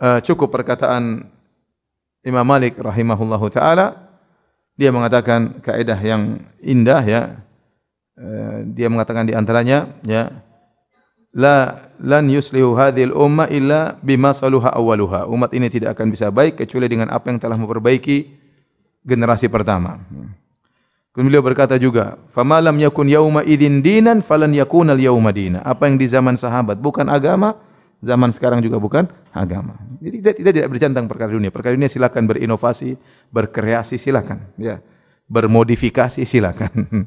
uh, cukup perkataan Imam Malik rahimahullahu taala dia mengatakan kaidah yang indah ya eh, dia mengatakan di antaranya ya la lan yuslihu hadhil umma illa bima saluha awwaluha umat ini tidak akan bisa baik kecuali dengan apa yang telah memperbaiki generasi pertama Kemudian beliau berkata juga, "Famalam yakun yauma idin dinan falan yakunal yauma dina." Apa yang di zaman sahabat bukan agama, zaman sekarang juga bukan agama. Jadi kita, kita tidak berbicara tentang perkara dunia. Perkara dunia silakan berinovasi, berkreasi silakan, ya. Bermodifikasi silakan.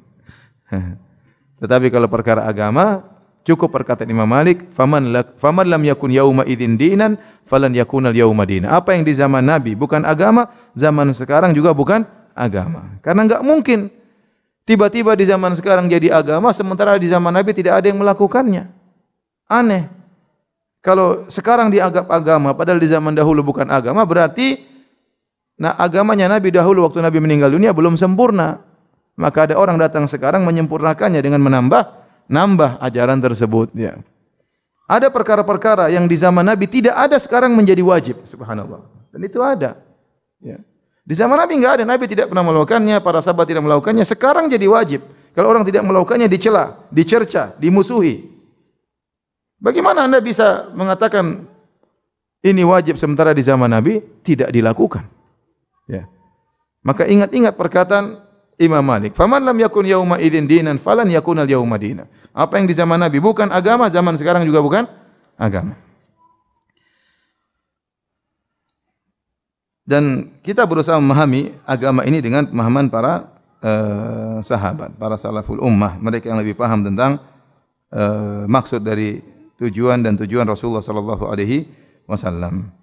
Tetapi kalau perkara agama cukup perkataan Imam Malik, faman lak, faman lam yakun yauma idin dinan falan yakunal yauma dina. Apa yang di zaman Nabi bukan agama, zaman sekarang juga bukan agama. Karena enggak mungkin tiba-tiba di zaman sekarang jadi agama sementara di zaman Nabi tidak ada yang melakukannya. Aneh. Kalau sekarang dianggap agama, padahal di zaman dahulu bukan agama, berarti nah agamanya Nabi dahulu waktu Nabi meninggal dunia belum sempurna. Maka ada orang datang sekarang menyempurnakannya dengan menambah nambah ajaran tersebut. Ya. Ada perkara-perkara yang di zaman Nabi tidak ada sekarang menjadi wajib. Subhanallah. Dan itu ada. Ya. Di zaman Nabi enggak ada. Nabi tidak pernah melakukannya. Para sahabat tidak melakukannya. Sekarang jadi wajib. Kalau orang tidak melakukannya dicela, dicerca, dimusuhi. Bagaimana Anda bisa mengatakan ini wajib sementara di zaman Nabi tidak dilakukan? Ya. Maka ingat-ingat perkataan Imam Malik, "Faman lam yakun yauma idin dinan falan yakun al yauma dina. Apa yang di zaman Nabi bukan agama, zaman sekarang juga bukan agama. Dan kita berusaha memahami agama ini dengan pemahaman para eh, sahabat, para salaful ummah, mereka yang lebih paham tentang eh, maksud dari tujuan dan tujuan Rasulullah sallallahu alaihi wasallam.